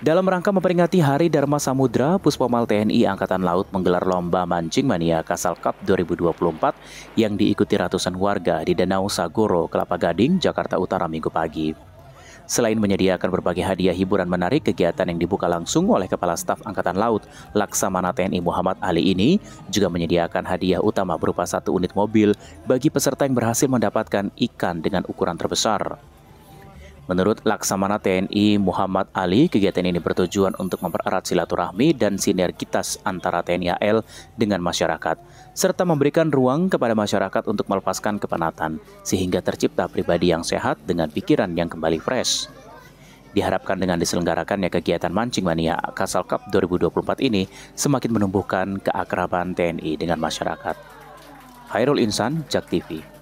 Dalam rangka memperingati Hari Dharma Samudra, Puspomal TNI Angkatan Laut menggelar Lomba Mancing Mania Kasal Cup 2024 yang diikuti ratusan warga di Danau Sagoro, Kelapa Gading, Jakarta Utara Minggu pagi. Selain menyediakan berbagai hadiah hiburan menarik, kegiatan yang dibuka langsung oleh Kepala Staf Angkatan Laut Laksamana TNI Muhammad Ali ini juga menyediakan hadiah utama berupa satu unit mobil bagi peserta yang berhasil mendapatkan ikan dengan ukuran terbesar. Menurut Laksamana TNI Muhammad Ali, kegiatan ini bertujuan untuk mempererat silaturahmi dan sinergitas antara TNI AL dengan masyarakat, serta memberikan ruang kepada masyarakat untuk melepaskan kepenatan, sehingga tercipta pribadi yang sehat dengan pikiran yang kembali fresh. Diharapkan dengan diselenggarakannya kegiatan Mancing Mania Kasal Cup 2024 ini semakin menumbuhkan keakraban TNI dengan masyarakat. Hairul Insan, Jak TV.